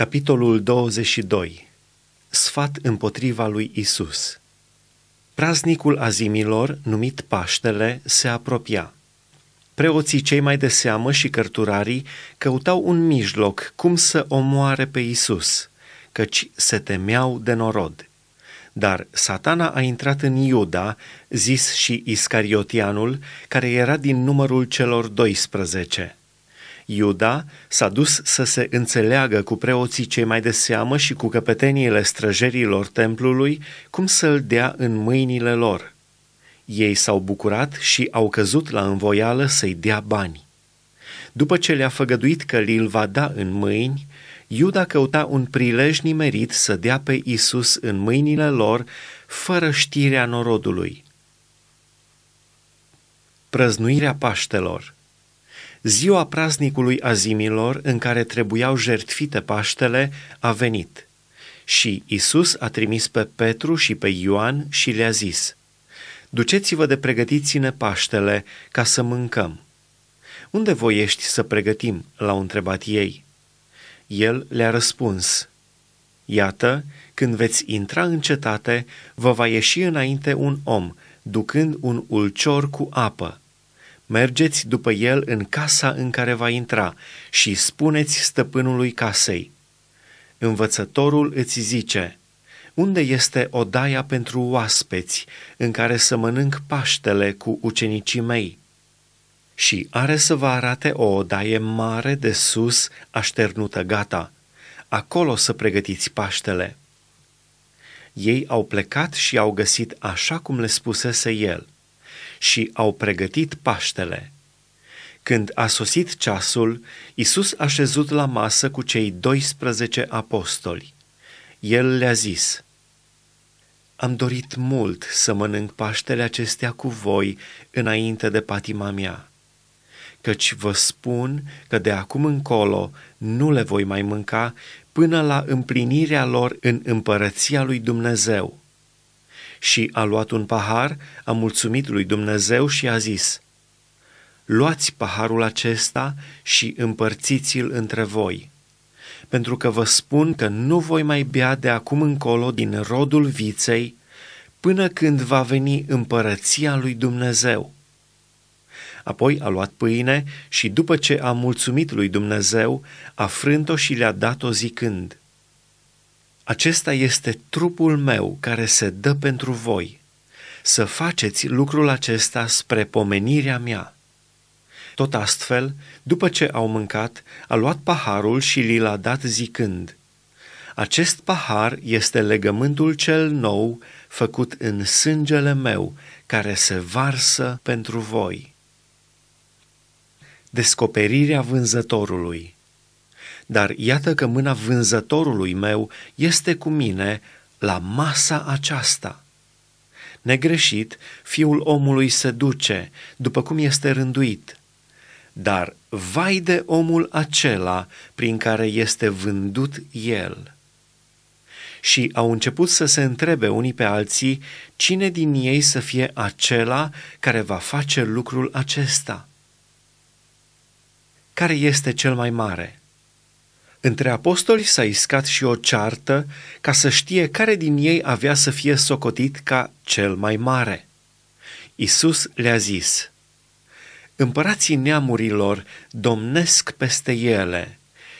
Capitolul 22. Sfat împotriva lui Isus. Praznicul azimilor, numit Paștele, se apropia. Preoții cei mai de seamă și cărturarii căutau un mijloc cum să omoare pe Isus, căci se temeau de norod. Dar satana a intrat în Iuda, zis și Iscariotianul, care era din numărul celor 12. Iuda s-a dus să se înțeleagă cu preoții cei mai de seamă și cu căpeteniile străjerilor templului cum să-l dea în mâinile lor. Ei s-au bucurat și au căzut la învoială să-i dea bani. După ce le-a făgăduit că li-l va da în mâini, Iuda căuta un prilej nimerit să dea pe Isus în mâinile lor, fără știrea norodului. Prăznuirea Paștelor – Ziua praznicului azimilor în care trebuiau jertfite Paștele a venit și Isus a trimis pe Petru și pe Ioan și le-a zis, Duceți-vă de pregătiți-ne Paștele ca să mâncăm. Unde voi ești să pregătim? l-au întrebat ei. El le-a răspuns, Iată, când veți intra în cetate, vă va ieși înainte un om, ducând un ulcior cu apă mergeți după el în casa în care va intra și spuneți stăpânului casei. Învățătorul îți zice, unde este odaia pentru oaspeți în care să mănânc paștele cu ucenicii mei? Și are să vă arate o odaie mare de sus, așternută gata. Acolo să pregătiți paștele. Ei au plecat și au găsit așa cum le spusese el – și au pregătit Paștele. Când a sosit ceasul, Isus a șezut la masă cu cei 12 apostoli. El le-a zis, Am dorit mult să mănânc Paștele acestea cu voi înainte de patima mea, căci vă spun că de acum încolo nu le voi mai mânca până la împlinirea lor în împărăția lui Dumnezeu și a luat un pahar, a mulțumit lui Dumnezeu și a zis, Luați paharul acesta și împărțiți-l între voi, pentru că vă spun că nu voi mai bea de acum încolo din rodul viței, până când va veni împărăția lui Dumnezeu. Apoi a luat pâine și după ce a mulțumit lui Dumnezeu, a frânt-o și le-a dat-o zicând, acesta este trupul meu care se dă pentru voi. Să faceți lucrul acesta spre pomenirea mea. Tot astfel, după ce au mâncat, a luat paharul și li l-a dat zicând, Acest pahar este legământul cel nou făcut în sângele meu, care se varsă pentru voi. Descoperirea vânzătorului dar iată că mâna vânzătorului meu este cu mine la masa aceasta. Negreșit, fiul omului se duce, după cum este rânduit. Dar vai de omul acela prin care este vândut el. Și au început să se întrebe unii pe alții cine din ei să fie acela care va face lucrul acesta. Care este cel mai mare? Între apostoli s-a iscat și o ceartă ca să știe care din ei avea să fie socotit ca cel mai mare. Isus le-a zis, Împărații neamurilor domnesc peste ele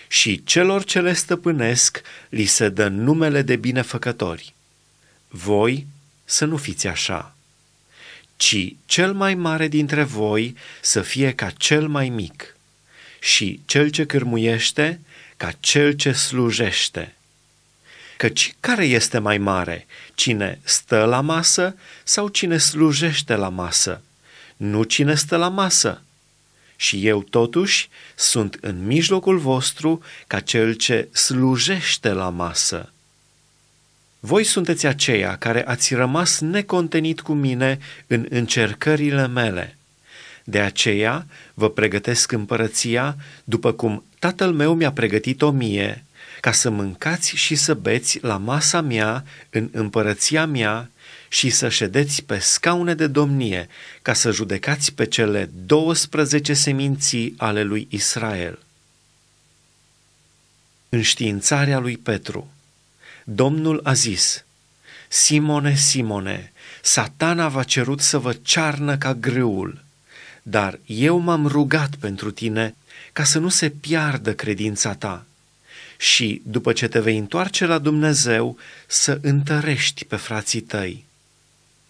și celor ce le stăpânesc li se dă numele de binefăcători. Voi să nu fiți așa, ci cel mai mare dintre voi să fie ca cel mai mic și cel ce cârmuiește ca cel ce slujește. Căci care este mai mare, cine stă la masă sau cine slujește la masă? Nu cine stă la masă. Și eu totuși sunt în mijlocul vostru ca cel ce slujește la masă. Voi sunteți aceia care ați rămas necontenit cu mine în încercările mele. De aceea vă pregătesc împărăția după cum tatăl meu mi-a pregătit-o mie, ca să mâncați și să beți la masa mea în împărăția mea și să ședeți pe scaune de domnie, ca să judecați pe cele 12 seminții ale lui Israel. Înștiințarea lui Petru Domnul a zis, Simone, Simone, satana v-a cerut să vă cearnă ca grâul – dar eu m-am rugat pentru tine ca să nu se piardă credința ta și, după ce te vei întoarce la Dumnezeu, să întărești pe frații tăi.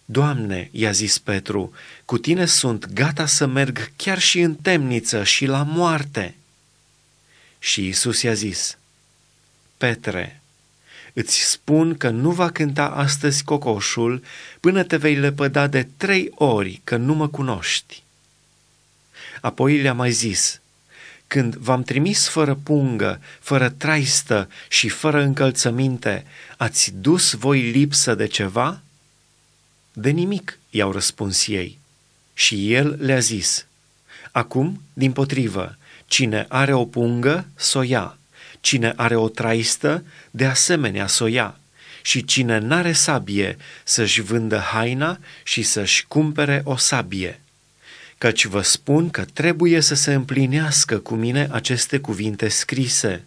Doamne, i-a zis Petru, cu tine sunt gata să merg chiar și în temniță și la moarte. Și Isus i-a zis, Petre, îți spun că nu va cânta astăzi cocoșul până te vei lepăda de trei ori că nu mă cunoști. Apoi le-a mai zis, când v-am trimis fără pungă, fără traistă și fără încălțăminte, ați dus voi lipsă de ceva? De nimic, i-au răspuns ei. Și el le-a zis, Acum, din potrivă, cine are o pungă, să o ia, cine are o traistă, de asemenea să o ia, și cine n-are sabie, să-și vândă haina și să-și cumpere o sabie.” căci vă spun că trebuie să se împlinească cu mine aceste cuvinte scrise.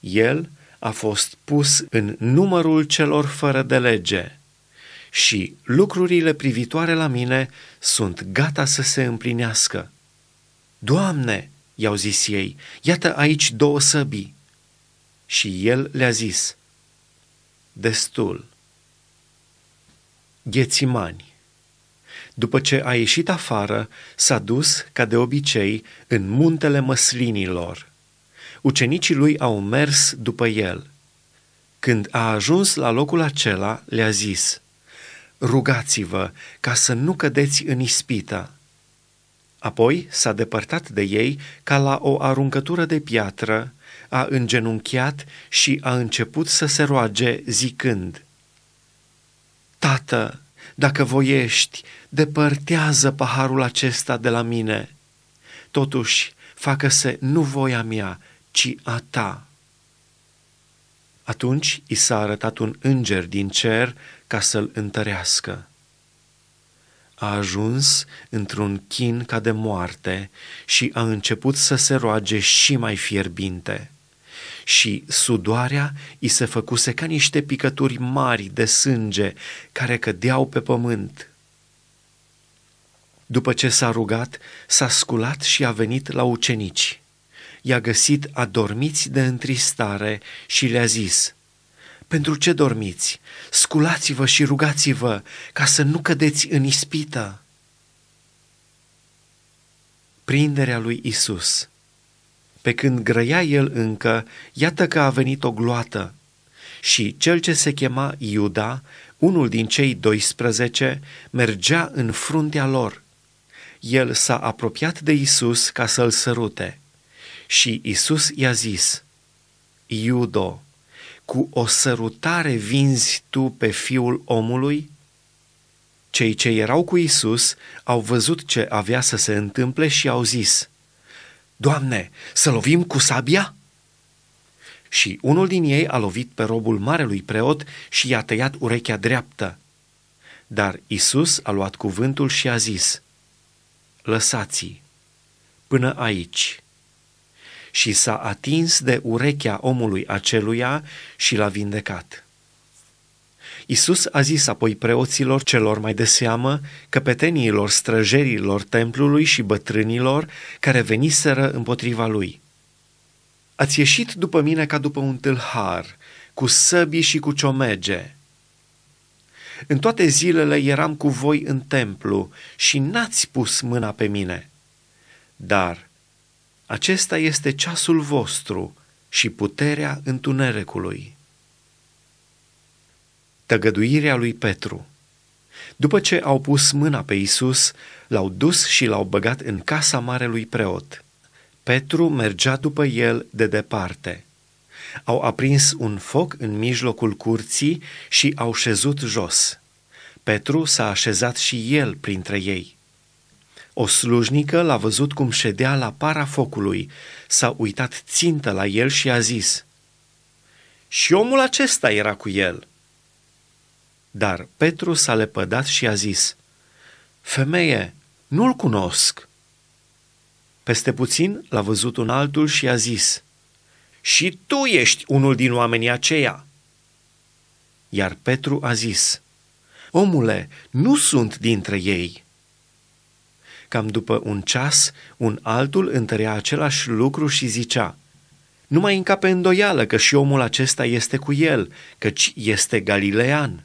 El a fost pus în numărul celor fără de lege și lucrurile privitoare la mine sunt gata să se împlinească. Doamne, i-au zis ei, iată aici două săbii. Și el le-a zis, destul. Ghețimani după ce a ieșit afară, s-a dus, ca de obicei, în muntele măslinilor. Ucenicii lui au mers după el. Când a ajuns la locul acela, le-a zis, Rugați-vă ca să nu cădeți în ispită. Apoi s-a depărtat de ei ca la o aruncătură de piatră, a îngenunchiat și a început să se roage zicând, Tată, dacă voiești, depărtează paharul acesta de la mine. Totuși, facă-se nu voia mea, ci a ta. Atunci i s-a arătat un înger din cer ca să-l întărească. A ajuns într-un chin ca de moarte și a început să se roage și mai fierbinte și sudoarea i se făcuse ca niște picături mari de sânge care cădeau pe pământ. După ce s-a rugat, s-a sculat și a venit la ucenici. I-a găsit adormiți de întristare și le-a zis, Pentru ce dormiți? Sculați-vă și rugați-vă ca să nu cădeți în ispită. Prinderea lui Isus pe când grăia el încă, iată că a venit o gloată. Și cel ce se chema Iuda, unul din cei 12, mergea în fruntea lor. El s-a apropiat de Isus ca să-l sărute. Și Isus i-a zis, Iudo, cu o sărutare vinzi tu pe fiul omului? Cei ce erau cu Isus au văzut ce avea să se întâmple și au zis, Doamne, să lovim cu sabia? Și unul din ei a lovit pe robul marelui preot și i-a tăiat urechea dreaptă. Dar Isus a luat cuvântul și a zis, Lăsați-i, până aici. Și s-a atins de urechea omului aceluia și l-a vindecat. Isus a zis apoi preoților celor mai de seamă, căpeteniilor străjerilor templului și bătrânilor care veniseră împotriva lui. Ați ieșit după mine ca după un tâlhar, cu săbii și cu ciomege. În toate zilele eram cu voi în templu și n-ați pus mâna pe mine. Dar acesta este ceasul vostru și puterea întunericului tăgăduirea lui Petru. După ce au pus mâna pe Isus, l-au dus și l-au băgat în casa marelui preot. Petru mergea după el de departe. Au aprins un foc în mijlocul curții și au șezut jos. Petru s-a așezat și el printre ei. O slujnică l-a văzut cum ședea la para focului, s-a uitat țintă la el și a zis, Și omul acesta era cu el.” Dar Petru s-a lepădat și a zis, Femeie, nu-l cunosc. Peste puțin l-a văzut un altul și a zis, Și tu ești unul din oamenii aceia. Iar Petru a zis, Omule, nu sunt dintre ei. Cam după un ceas, un altul întărea același lucru și zicea, Nu mai încape îndoială că și omul acesta este cu el, căci este galilean.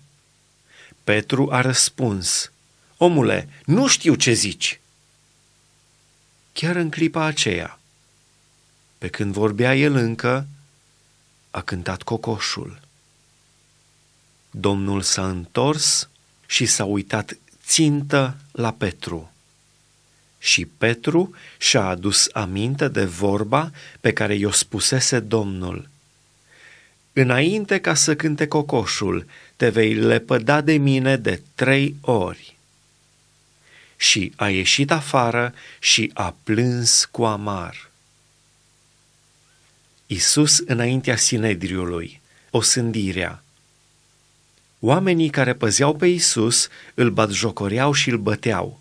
Petru a răspuns, Omule, nu știu ce zici. Chiar în clipa aceea, pe când vorbea el încă, a cântat cocoșul. Domnul s-a întors și s-a uitat țintă la Petru. Și Petru și-a adus aminte de vorba pe care i-o spusese Domnul. Înainte ca să cânte cocoșul, te vei lepăda de mine de trei ori. Și a ieșit afară și a plâns cu amar. Isus înaintea Sinedriului, sândirea. Oamenii care păzeau pe Isus îl batjocoreau și îl băteau.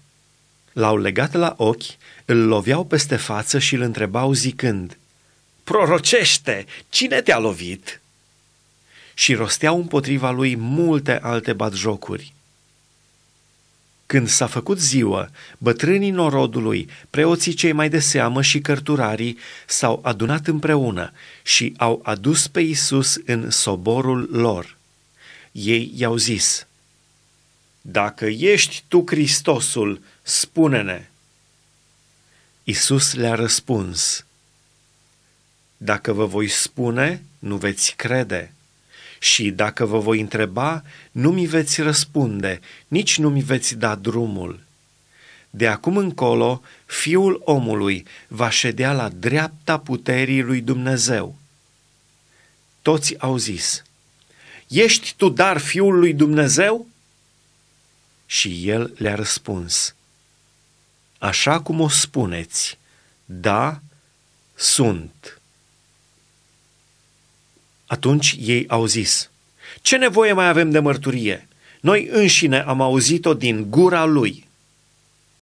L-au legat la ochi, îl loveau peste față și îl întrebau zicând, Prorocește, cine te-a lovit?" și rosteau împotriva lui multe alte batjocuri. Când s-a făcut ziua, bătrânii norodului, preoții cei mai de seamă și cărturarii s-au adunat împreună și au adus pe Isus în soborul lor. Ei i-au zis, Dacă ești tu Hristosul, spune-ne. Isus le-a răspuns, Dacă vă voi spune, nu veți crede și dacă vă voi întreba, nu mi veți răspunde, nici nu mi veți da drumul. De acum încolo, Fiul omului va ședea la dreapta puterii lui Dumnezeu. Toți au zis, Ești tu dar Fiul lui Dumnezeu? Și el le-a răspuns, Așa cum o spuneți, da, sunt. Atunci ei au zis, ce nevoie mai avem de mărturie? Noi înșine am auzit-o din gura lui.